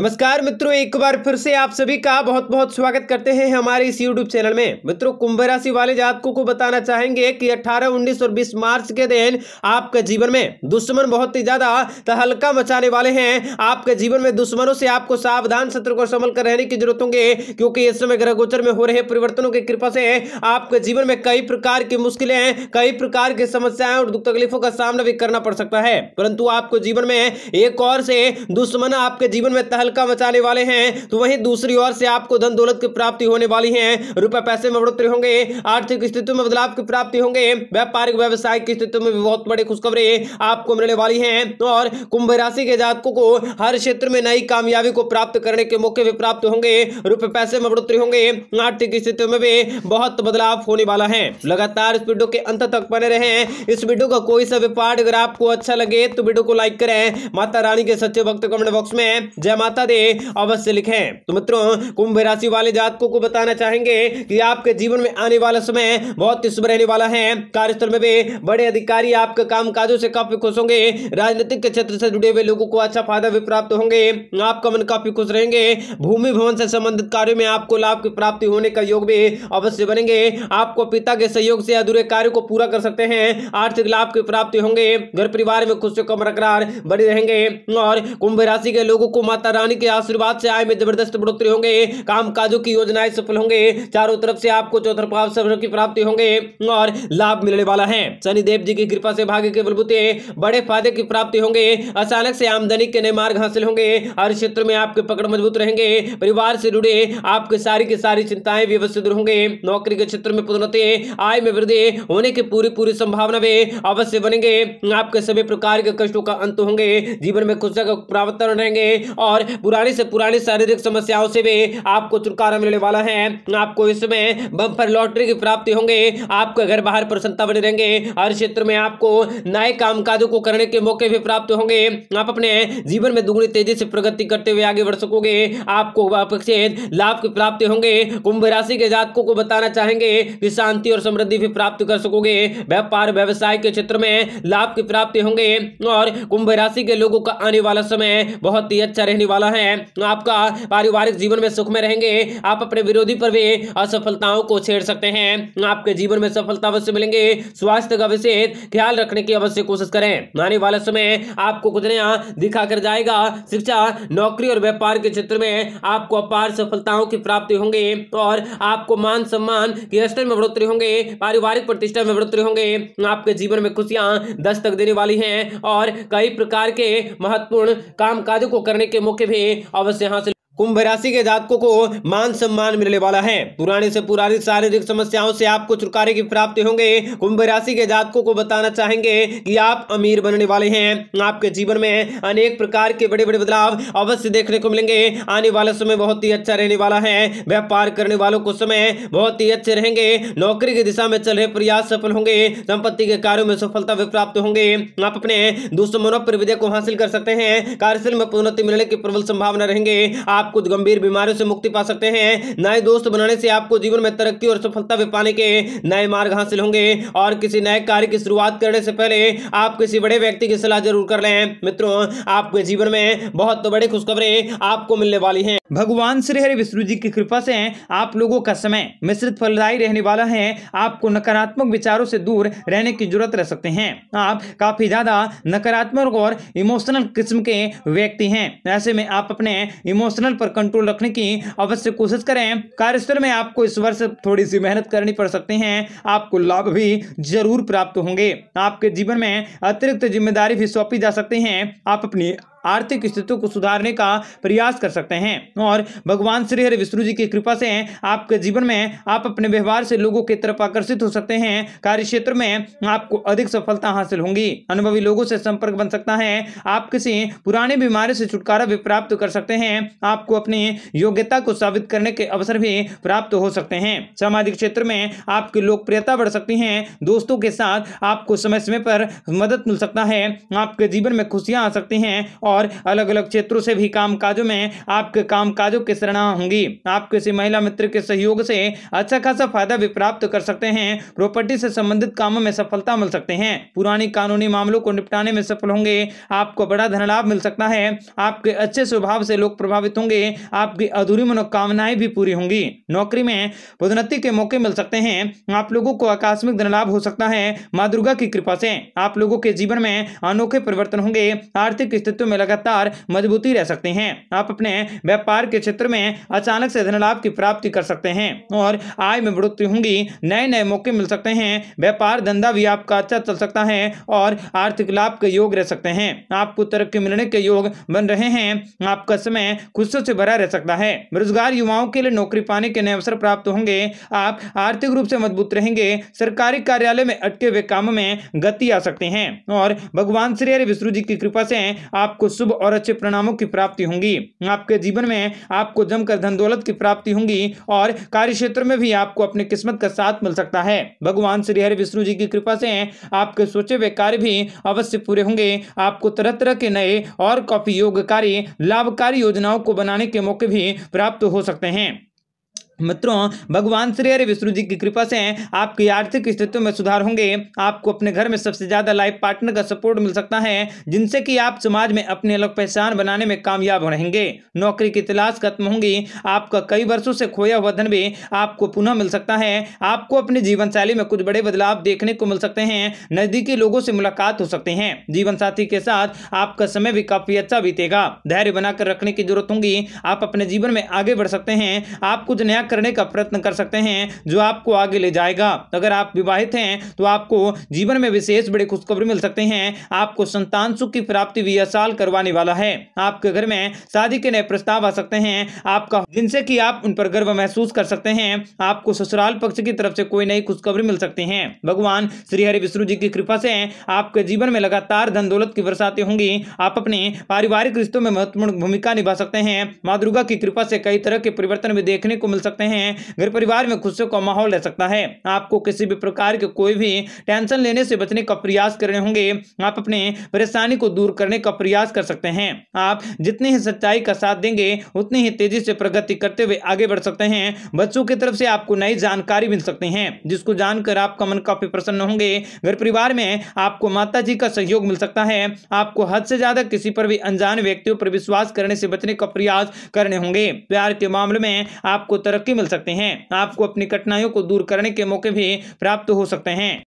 नमस्कार मित्रों एक बार फिर से आप सभी का बहुत बहुत स्वागत करते हैं हमारे इस यूट्यूब चैनल में मित्रों कुंभ राशि वाले जातकों को बताना चाहेंगे कि 18, 19 और 20 मार्च के दिन आपके जीवन में दुश्मन बहुत ही ज्यादा तहलका मचाने वाले हैं आपके जीवन में दुश्मनों से आपको सावधान सत्र को संभल कर रहने की जरूरत होंगे क्योंकि इस समय ग्रह गोचर में हो रहे परिवर्तनों की कृपा से आपके जीवन में कई प्रकार की मुश्किलें कई प्रकार की समस्याएं और दुख तकलीफों का सामना भी करना पड़ सकता है परंतु आपको जीवन में एक और से दुश्मन आपके जीवन में हल्का मचाने वाले हैं तो वहीं दूसरी ओर से आपको धन दौलत की प्राप्ति होने वाली है रुपए पैसे में बढ़ोतरी होंगे आर्थिक स्थिति में बदलाव की प्राप्ति होंगे व्यापारिक व्यवसाय की स्थिति में भी बहुत बड़ी खुशखबरी आपको मिलने वाली है और कुंभ राशि के जातकों को हर क्षेत्र में नई कामयाबी को प्राप्त करने के मौके भी प्राप्त होंगे रुपए पैसे में बढ़ोतरी होंगे आर्थिक स्थिति में भी बहुत बदलाव होने वाला है लगातार इस वीडियो के अंत तक बने रहे इस वीडियो का कोई सा भी पार्ट अगर आपको अच्छा लगे तो वीडियो को लाइक करें माता रानी के सच्चे भक्त कमेंट बॉक्स में जय माता बता दे अवश्य लिखें तो मित्रों कुंभ राशि वाले जातकों को बताना चाहेंगे कि आपके जीवन में आने वाला समय बहुत ही शुभ रहने वाला है कार्यस्थल में भी बड़े अधिकारी आपके काम काजों से काफी खुश होंगे राजनीतिक के क्षेत्र से जुड़े हुए लोगों को अच्छा फायदा भी प्राप्त होंगे आपका मन काफी खुश रहेंगे भूमि भवन से संबंधित कार्यो में आपको लाभ की प्राप्ति होने का योग भी अवश्य बनेंगे आपको पिता के सहयोग से अधूरे कार्य को पूरा कर सकते हैं आर्थिक लाभ की प्राप्ति होंगे घर परिवार में खुशियों का बरकरार बने रहेंगे और कुंभ राशि के लोगों को माता रानी के आशीर्वाद से आय में जबरदस्त बढ़ोतरी होंगे काम काजों की योजनाएं सफल होंगे चारों तरफ से आपको चौतरफा अवसरों की प्राप्ति होंगे और लाभ मिलने वाला है शनिदेव जी की कृपा से भाग्य के बलबूते बड़े फायदे की प्राप्ति होंगे अचानक से आमदनी के नए मार्ग हासिल होंगे हर क्षेत्र में आपके पकड़ मजबूत रहेंगे परिवार से जुड़े आपके सारी की सारी चिंताएं व्यवस्थित होंगे नौकरी के क्षेत्र में पदोन्नति आय में वृद्धि होने की पूरी पूरी संभावना भी अवश्य बनेंगे आपके सभी प्रकार के कष्टों का अंत होंगे जीवन में खुशा का प्रावधान रहेंगे और पुरानी से पुरानी शारीरिक समस्याओं से भी आपको छुटकारा मिलने वाला है आपको इसमें बम्पर लॉटरी की प्राप्ति होंगे आपका घर बाहर प्रसन्नता बने रहेंगे हर क्षेत्र में आपको नए काजों को करने के मौके भी प्राप्त होंगे आप अपने जीवन में दुगुनी तेजी से प्रगति करते हुए आगे बढ़ सकोगे आपको अपेक्षित लाभ की प्राप्ति होंगे कुंभ राशि के जातकों को बताना चाहेंगे कि शांति और समृद्धि भी प्राप्त कर सकोगे व्यापार व्यवसाय के क्षेत्र में लाभ की प्राप्ति होंगे और कुंभ राशि के लोगों का आने वाला समय बहुत ही अच्छा रहने वाला वाला है तो आपका पारिवारिक जीवन में सुख में रहेंगे आप अपने विरोधी पर भी असफलताओं को छेड़ सकते हैं आपके जीवन में सफलता अवश्य मिलेंगे स्वास्थ्य का विशेष ख्याल रखने की अवश्य कोशिश करें आने वाले समय आपको कुछ नया दिखा कर जाएगा शिक्षा नौकरी और व्यापार के क्षेत्र में आपको अपार सफलताओं की प्राप्ति होंगे और आपको मान सम्मान के स्तर में बढ़ोतरी होंगे पारिवारिक प्रतिष्ठा में बढ़ोतरी होंगे आपके जीवन में खुशियां दस्तक देने वाली हैं और कई प्रकार के महत्वपूर्ण कामकाजों को करने के मौके भी अवश्य यहाँ से कुंभ राशि के जातकों को मान सम्मान मिलने वाला है पुराने से पुरानी शारीरिक समस्याओं से आपको छुटकारे की प्राप्ति होंगे कुंभ राशि के जातकों को बताना चाहेंगे कि आप अमीर बनने वाले हैं आपके जीवन में अनेक प्रकार के बड़े बड़े बदलाव अवश्य देखने को मिलेंगे आने वाला समय बहुत ही अच्छा रहने वाला है व्यापार करने वालों को समय बहुत ही अच्छे रहेंगे नौकरी की दिशा में चल रहे प्रयास सफल होंगे संपत्ति के कार्यो में सफलता भी प्राप्त होंगे आप अपने दुश्मनों पर को हासिल कर सकते हैं कार्यशील में प्रोन्नति मिलने की प्रबल संभावना रहेंगे आप आप कुछ गंभीर बीमारियों से मुक्ति पा सकते हैं नए दोस्त बनाने से आपको जीवन में तरक्की और सफलता भी पाने के नए मार्ग हासिल होंगे और किसी नए कार्य की शुरुआत करने से पहले आप किसी बड़े व्यक्ति की सलाह जरूर कर लें मित्रों आपके जीवन में बहुत तो बड़ी खुशखबरी आपको मिलने वाली है भगवान श्री हरि विष्णु जी की कृपा से आप लोगों का समय मिश्रित फलदायी रहने वाला है आपको नकारात्मक विचारों से दूर रहने की जरूरत रह सकते हैं आप काफी ज्यादा नकारात्मक और इमोशनल किस्म के व्यक्ति हैं ऐसे में आप अपने इमोशनल प्रदूषण पर कंट्रोल रखने की अवश्य कोशिश करें कार्यस्थल में आपको इस वर्ष थोड़ी सी मेहनत करनी पड़ सकती है आपको लाभ भी जरूर प्राप्त होंगे आपके जीवन में अतिरिक्त जिम्मेदारी भी सौंपी जा सकती है आप अपनी आर्थिक स्थिति को सुधारने का प्रयास कर सकते हैं और भगवान श्री हरि विष्णु जी की कृपा से आपके जीवन में आप अपने व्यवहार से लोगों की तरफ आकर्षित हो सकते हैं कार्य क्षेत्र में आपको अधिक सफलता हासिल होंगी अनुभवी लोगों से संपर्क बन सकता है आप किसी पुराने बीमारी से छुटकारा भी प्राप्त कर सकते हैं आपको अपनी योग्यता को साबित करने के अवसर भी प्राप्त हो सकते हैं सामाजिक क्षेत्र में आपकी लोकप्रियता बढ़ सकती है दोस्तों के साथ आपको समय समय पर मदद मिल सकता है आपके जीवन में खुशियां आ सकती हैं और और अलग अलग क्षेत्रों से भी काम काजों में आपके काम काजों की सराहना होंगी आप किसी महिला मित्र के सहयोग से अच्छा खासा फायदा भी प्राप्त कर सकते हैं प्रॉपर्टी से संबंधित कामों में सफलता मिल सकते हैं पुरानी कानूनी मामलों को निपटाने में सफल होंगे आपको बड़ा लाभ मिल सकता है आपके अच्छे स्वभाव से लोग प्रभावित होंगे आपकी अधूरी मनोकामनाएं भी पूरी होंगी नौकरी में पदोन्नति के मौके मिल सकते हैं आप लोगों को आकस्मिक धनलाभ हो सकता है माँ दुर्गा की कृपा से आप लोगों के जीवन में अनोखे परिवर्तन होंगे आर्थिक स्थितियों में लगातार मजबूती रह सकते हैं आप अपने व्यापार के क्षेत्र में अचानक से लाभ की प्राप्ति कर सकते हैं और आय में बढ़ोतरी होंगी नए नए मौके मिल सकते हैं व्यापार धंधा भी आपका अच्छा चल सकता है और आर्थिक लाभ के योग रह सकते हैं आपको तरक्की मिलने के योग बन रहे हैं आपका समय खुशियों से भरा रह सकता है बेरोजगार युवाओं के लिए नौकरी पाने के नए अवसर प्राप्त होंगे आप आर्थिक रूप से मजबूत रहेंगे सरकारी कार्यालय में अटके हुए काम में गति आ सकते हैं और भगवान श्री हरि विष्णु जी की कृपा से आपको शुभ और अच्छे परिणामों की प्राप्ति होंगी आपके जीवन में आपको जमकर धन दौलत की प्राप्ति होंगी और कार्य क्षेत्र में भी आपको अपने किस्मत का साथ मिल सकता है भगवान श्री हरि विष्णु जी की कृपा से आपके सोचे हुए कार्य भी अवश्य पूरे होंगे आपको तरह तरह के नए और काफी योगकारी लाभकारी योजनाओं को बनाने के मौके भी प्राप्त हो सकते हैं मित्रों भगवान श्री हरि विष्णु जी की कृपा से आपकी आर्थिक स्थितियों में सुधार होंगे आपको अपने घर में सबसे ज़्यादा लाइफ पार्टनर का सपोर्ट मिल सकता है जिनसे कि आप समाज में अपनी अलग पहचान बनाने में कामयाब रहेंगे नौकरी की तलाश खत्म होंगी आपका कई वर्षों से खोया हुआ धन भी आपको पुनः मिल सकता है आपको अपनी जीवन शैली में कुछ बड़े बदलाव देखने को मिल सकते हैं नज़दीकी लोगों से मुलाकात हो सकते हैं जीवन साथी के साथ आपका समय भी काफ़ी अच्छा बीतेगा धैर्य बनाकर रखने की जरूरत होगी आप अपने जीवन में आगे बढ़ सकते हैं आप कुछ नया क्या करने का प्रयत्न कर सकते हैं जो आपको आगे ले जाएगा अगर आप विवाहित हैं तो आपको जीवन में विशेष बड़ी खुशखबरी मिल सकते हैं आपको संतान सुख की प्राप्ति भी यह साल करवाने वाला है आपके घर में शादी के नए प्रस्ताव आ सकते हैं आपका जिनसे की आप उन पर गर्व महसूस कर सकते हैं आपको ससुराल पक्ष की तरफ से कोई नई खुशखबरी मिल सकती है भगवान श्री हरि विष्णु जी की कृपा से आपके जीवन में लगातार धन दौलत की बरसातें होंगी आप अपने पारिवारिक रिश्तों में महत्वपूर्ण भूमिका निभा सकते हैं माँ दुर्गा की कृपा से कई तरह के परिवर्तन भी देखने को मिल सकते सकते हैं घर परिवार में खुशियों का माहौल रह सकता है आपको किसी भी प्रकार के कोई भी टेंशन लेने से बचने का प्रयास करने होंगे आप अपने परेशानी को दूर करने का प्रयास कर सकते हैं आप जितने ही सच्चाई का साथ देंगे उतनी ही तेजी से प्रगति करते हुए आगे बढ़ सकते हैं बच्चों की तरफ से आपको नई जानकारी मिल सकती है जिसको जानकर आपका मन काफी प्रसन्न होंगे घर परिवार में आपको माता जी का सहयोग मिल सकता है आपको हद से ज्यादा किसी पर भी अनजान व्यक्तियों पर विश्वास करने से बचने का प्रयास करने होंगे प्यार के मामले में आपको तरक्की तरक्की मिल सकती है आपको अपनी कठिनाइयों को दूर करने के मौके भी प्राप्त हो सकते हैं